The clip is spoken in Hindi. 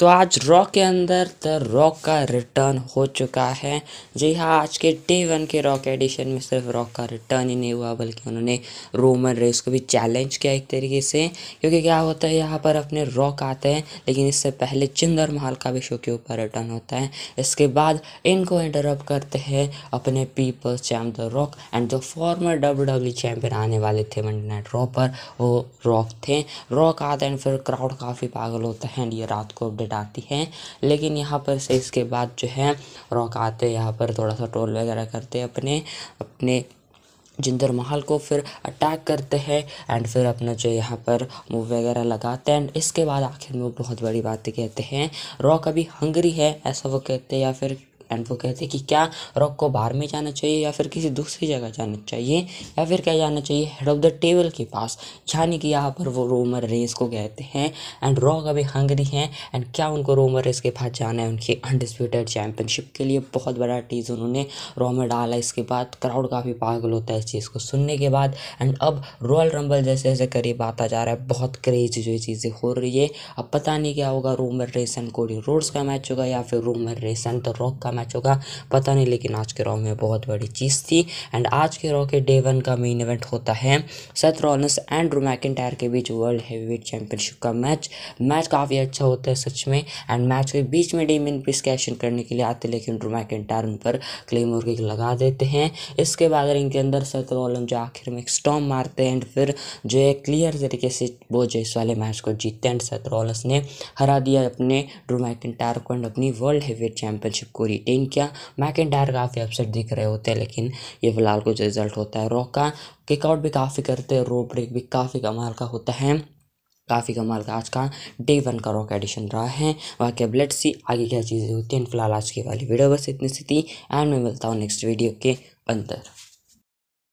तो आज रॉ के अंदर द रॉक का रिटर्न हो चुका है जी हाँ आज के डे वन के रॉक एडिशन में सिर्फ रॉक का रिटर्न ही नहीं हुआ बल्कि उन्होंने रोमन रेस को भी चैलेंज किया एक तरीके से क्योंकि क्या होता है यहाँ पर अपने रॉक आते हैं लेकिन इससे पहले चिंदर महल का भी शो के ऊपर रिटर्न होता है इसके बाद इनको इंटरप्ट करते हैं अपने people's champ the rock and जो फॉर्मर डब्ल्यू डब्ल्यू चैम्पियन आने वाले थे मंडे नाइट रॉ पर वो रॉक थे रॉक आते हैं फिर क्राउड काफ़ी पागल होता है एंड ये रात को अपडेट आती है लेकिन यहाँ पर से इसके बाद जो है रॉक आते हैं यहाँ पर थोड़ा सा टोल वगैरह करते हैं अपने अपने जिंदर महल को फिर अटैक करते हैं एंड फिर अपना जो यहाँ पर मूव वगैरह लगाते हैं एंड इसके बाद आखिर में वो बहुत बड़ी बातें कहते हैं रॉक अभी हंगरी है ऐसा वो कहते हैं या फिर एंड वो कहते हैं कि क्या रॉक को बाहर में जाना चाहिए या फिर किसी दूसरी जगह जाना चाहिए या फिर क्या जाना चाहिए हेड ऑफ द टेबल के पास यानी कि यहाँ पर वो रोमर रेस को कहते हैं एंड रॉक अभी हंगरी हैं एंड क्या उनको रोमर रेस के पास जाना है उनकी अनडिस्प्यूटेड चैंपियनशिप के लिए बहुत बड़ा टीज उन्होंने रॉ में डाला इसके बाद क्राउड काफ़ी पागल होता है इस चीज़ को सुनने के बाद एंड अब रॉयल रंबल जैसे जैसे करीब आता जा रहा है बहुत क्रेज जो चीज़ें हो रही है अब पता नहीं क्या होगा Roman Reigns and Cody Rhodes का मैच होगा या फिर Roman Reigns and the Rock का मैच होगा पता नहीं लेकिन आज के रॉ में बहुत बड़ी चीज़ थी एंड आज के रॉ के डे वन का मेन इवेंट होता है Seth Rollins and Drew McIntyre के बीच वर्ल्ड हैवी चैंपियनशिप का मैच मैच काफ़ी अच्छा होता है सच में एंड मैच के बीच में डेमिन प्रिस कैश करने के लिए आते लेकिन ड्रू मैकिटायर उन पर क्लेम और लगा देते हैं इसके बाद रिंग के अंदर सत रॉलन जो आखिर में स्टॉम मारते हैं एंड फिर जो है क्लियर तरीके से वो जो इस वाले मैच को जीतते हैं एंड सत रॉलस ने हरा दिया अपने ड्रू मैकिटायर को एंड अपनी वर्ल्ड हैवी चैंपियनशिप को रिटेन टीम क्या डायर काफ़ी अपसेट दिख रहे होते हैं लेकिन ये फिलहाल कुछ रिजल्ट होता है रॉक का किकआउट भी काफ़ी करते हैं रो ब्रेक भी काफ़ी कमाल का होता है काफ़ी कमाल का आज का डे वन का रॉक एडिशन रहा है बाकी अब लेट्स सी आगे क्या चीज़ें होती हैं फिलहाल आज की वाली वीडियो बस इतनी सी थी एंड मैं मिलता हूँ नेक्स्ट वीडियो के अंदर